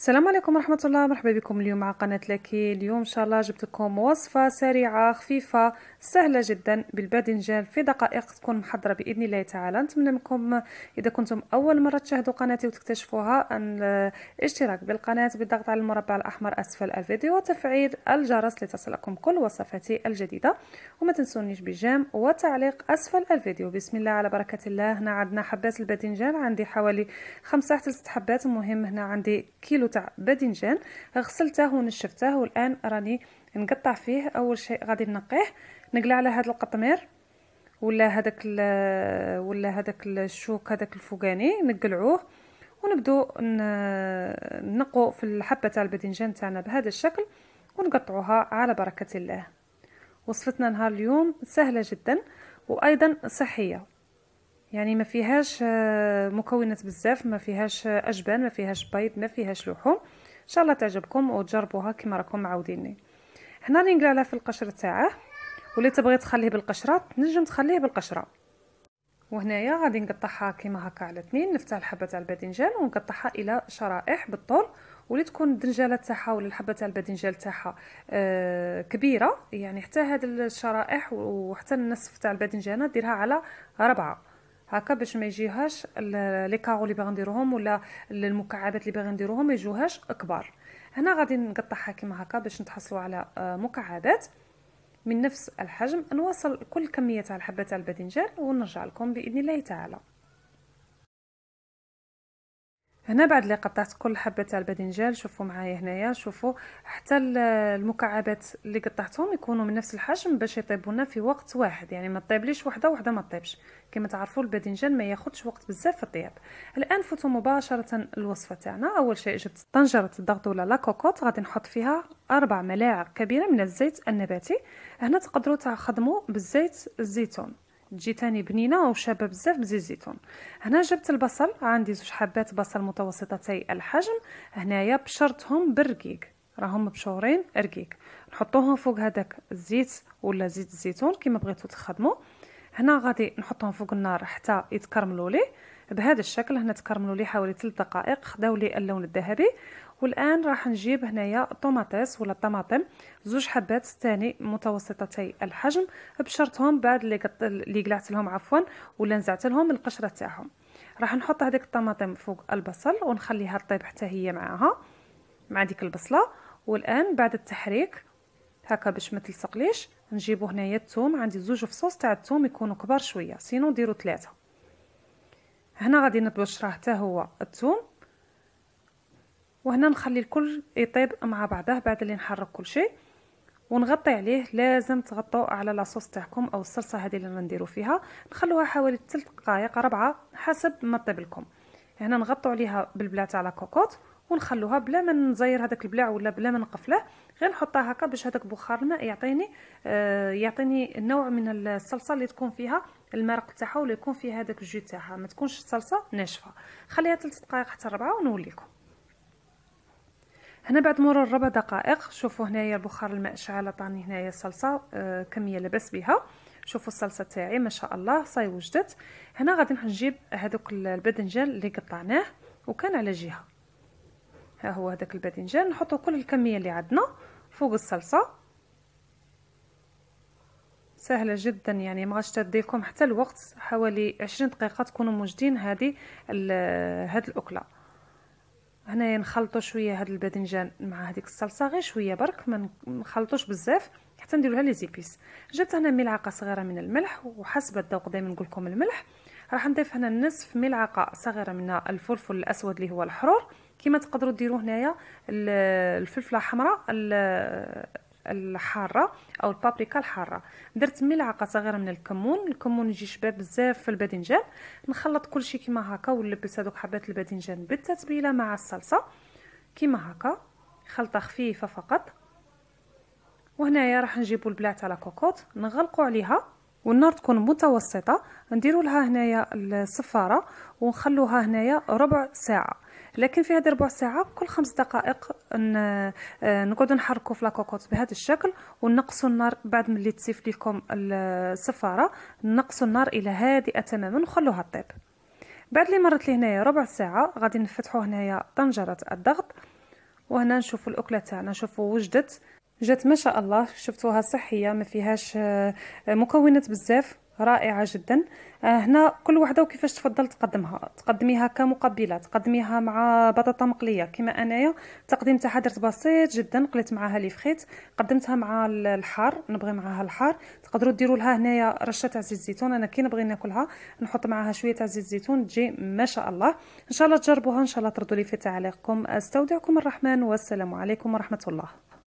السلام عليكم ورحمة الله مرحبا بكم اليوم مع قناة لكي اليوم إن شاء الله جبت لكم وصفة سريعة خفيفة سهلة جدا بالباذنجان في دقائق تكون محضرة بإذن الله تعالى نتمنى منكم إذا كنتم أول مرة تشاهدوا قناتي وتكتشفوها أن الاشتراك بالقناة بالضغط على المربع الأحمر أسفل الفيديو وتفعيل الجرس لتصلكم كل وصفاتي الجديدة وما تنسونيش بجام وتعليق أسفل الفيديو بسم الله على بركة الله هنا عندنا حبات الباذنجان عندي حوالي خمسة حتى ست حبات المهم هنا عندي كيلو تاع باذنجان غسلته ونشفته والان راني نقطع فيه اول شيء غادي نقيه نقلع على هذا القطمير ولا هذاك ولا هذاك الشوك هذاك الفوقاني نقلعوه ونبدو نقو في الحبه تاع الباذنجان تاعنا بهذا الشكل ونقطعوها على بركه الله وصفتنا نهار اليوم سهله جدا وايضا صحيه يعني ما فيهاش آه، مكونات بزاف ما فيهاش آه، اجبان ما فيهاش بيض ما فيهاش لحوم ان شاء الله تعجبكم وتجربوها كما راكم معوديني هنا رينغلالا في القشر تاعه واللي تبغي تخليه بالقشره تنجم تخليه بالقشره وهنايا غادي نقطعها كيما هكا على اثنين نفتح الحبه تاع الباذنجان ونقطعها الى شرائح بالطول واللي تكون الدنجاله تاعها ولا الحبه تاع الباذنجان تاعها آه كبيره يعني حتى هاد الشرائح وحتى النصف تاع الباذنجانه ديرها على ربعه هكا باش ما يجيهاش لي كاغو اللي باغي نديروهم ولا المكعبات اللي باغي نديروهم ما يجوهاش كبار هنا غادي نقطعها كيما هكا باش نتحصلوا على آه، مكعبات من نفس الحجم نوصل كل كميه تاع الحبه تاع الباذنجان ونرجع لكم باذن الله تعالى هنا بعد اللي قطعت كل حبه تاع الباذنجان شوفوا معايا هنايا شوفوا حتى المكعبات اللي قطعتهم يكونوا من نفس الحجم باش يطيبوا لنا في وقت واحد يعني ما طيبليش وحده وحده ما طيبش كما تعرفوا الباذنجان ما ياخذش وقت بزاف في الطياب الان فوتوا مباشره الوصفه تاعنا اول شيء جبت طنجره ولا لا كوكوط غادي نحط فيها اربع ملاعق كبيره من الزيت النباتي هنا تقدروا تخدموا بالزيت الزيتون تجي تاني بنينه وشابه بزاف بزيت الزيتون هنا جبت البصل عندي زوج حبات بصل متوسطتي الحجم هنايا بشرتهم بالرقيق راهم مبشورين رقيق نحطوهم فوق هذاك الزيت ولا زيت الزيتون كيما بغيتو تخدموا هنا غادي نحطهم فوق النار حتى يتكرملوا لي بهذا الشكل هنا تكرملوا لي حوالي 3 دقائق خداو لي اللون الذهبي والان راح نجيب هنايا طوماطيس ولا طماطم زوج حبات ثاني متوسطتي الحجم بشرطهم بعد اللي قط... اللي قلعت لهم عفوا ولا نزعت لهم القشره تاعهم راح نحط هذيك الطماطم فوق البصل ونخليها طيب حتى هي معاها مع ديك البصله والان بعد التحريك هكا باش ما تلصقليش نجيبو هنايا الثوم عندي زوج فصوص تاع الثوم يكونوا كبار شويه سينو ديروا ثلاثه هنا غادي راه حتى هو الثوم وهنا نخلي الكل يطيب مع بعضه بعد اللي نحرك كل شيء ونغطي عليه لازم تغطوا على لاصوص تاعكم او الصلصه هذه اللي غنديروا فيها نخلوها حوالي 3 دقائق 4 حسب ما طيب لكم هنا نغطوا عليها بالبلا تاع كوكوط ونخلوها بلا ما نزير هذاك البلاع ولا بلا ما نقفله غير نحطها هكا باش هذاك بخار الماء يعطيني آه يعطيني نوع من الصلصه اللي تكون فيها المرق تاعها ولا يكون فيها هذاك الجو تاعها ما تكونش الصلصه ناشفه خليها 3 دقائق حتى 4 ونوليكم هنا بعد مرور ربع دقائق شوفوا هنايا بخار الماء شعل طاني هنايا الصلصه آه كميه لاباس بها شوفوا الصلصه تاعي ما شاء الله صاي وجدت هنا غادي نجيب هذوك الباذنجان اللي قطعناه وكان على جهه ها هو هذاك الباذنجان نحطو كل الكميه اللي عندنا فوق الصلصه سهله جدا يعني ما غاش حتى الوقت حوالي 20 دقيقه تكونوا موجدين هذه هاد الاكله هنايا نخلطوا شويه هاد الباذنجان مع هذيك الصلصه غير شويه برك ما نخلطوش بزاف حتى نديرو لها لي زيبيس جات هنا ملعقه صغيره من الملح وحسب الذوق دائما نقول لكم الملح راح نضيف هنا نصف ملعقه صغيره من الفلفل الاسود اللي هو الحرور كما تقدروا ديروا هنايا الفلفله الحمراء الحاره او البابريكا الحاره درت ملعقه صغيره من الكمون الكمون يجي شباب بزاف في الباذنجان نخلط كلشي كما هكا ونلبس هذوك حبات الباذنجان بالتتبيله مع الصلصه كما هكا خلطه خفيفه فقط وهنايا راح نجيبوا البلاعه تاع الكوكوط نغلقوا عليها والنار تكون متوسطه نديروا لها هنايا الصفاره ونخلوها هنايا ربع ساعه لكن في هذه ربع ساعه كل خمس دقائق آه، نقعدوا نحركوا في لاكوكوت بهذا الشكل ونقصوا النار بعد ملي تسيف لكم الصفاره نقصوا النار الى هادئه تماما وخلوها طيب بعد اللي مرت لي هنايا ربع ساعه غادي نفتحوا هنايا طنجره الضغط وهنا نشوفوا الاكله تاعنا شوفوا وجدت جات ما شاء الله شفتوها صحيه ما فيهاش آه، مكونات بزاف رائعه جدا آه، هنا كل وحده وكيفاش تفضل تقدمها تقدميها كمقبله تقدميها مع بطاطا مقليه كما انايا تقديم تاعها درت بسيط جدا قليت معاها لي فخيت قدمتها مع الحار نبغي معاها الحار تقدروا ديروا لها هنايا رشه تاع زيت الزيتون انا كي نبغي ناكلها نحط معاها شويه تاع زيت الزيتون تجي ما شاء الله ان شاء الله تجربوها ان شاء الله تردوا لي في تعليقكم استودعكم الرحمن والسلام عليكم ورحمه الله